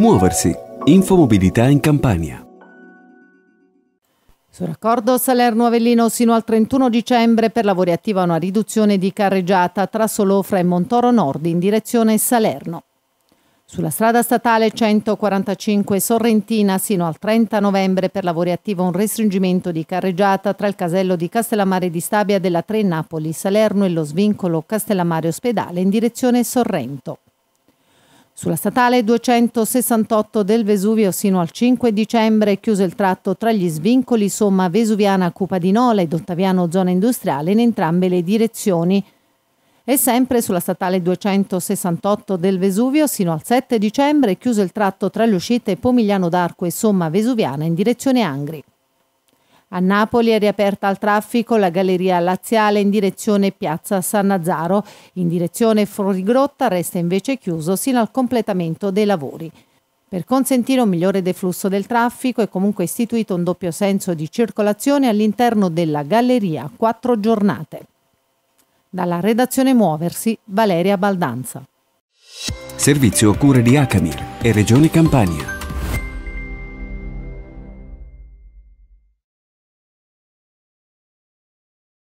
Muoversi. Infomobilità in Campania. Su raccordo Salerno-Avellino sino al 31 dicembre per lavori attiva una riduzione di carreggiata tra Solofra e Montoro Nord in direzione Salerno. Sulla strada statale 145 Sorrentina sino al 30 novembre per lavori attiva un restringimento di carreggiata tra il casello di Castellammare di Stabia della 3 Napoli Salerno e lo svincolo Castellammare Ospedale in direzione Sorrento. Sulla statale 268 del Vesuvio sino al 5 dicembre è chiuso il tratto tra gli svincoli somma Vesuviana Cupadinola ed Ottaviano Zona Industriale in entrambe le direzioni. E sempre sulla statale 268 del Vesuvio sino al 7 dicembre è chiuso il tratto tra le uscite Pomigliano d'Arco e Somma Vesuviana in direzione Angri. A Napoli è riaperta al traffico la galleria laziale in direzione Piazza San Nazaro, in direzione Florigrotta resta invece chiuso sino al completamento dei lavori. Per consentire un migliore deflusso del traffico è comunque istituito un doppio senso di circolazione all'interno della galleria quattro giornate. Dalla redazione Muoversi, Valeria Baldanza. Servizio cure di Acamir e Regione Campania.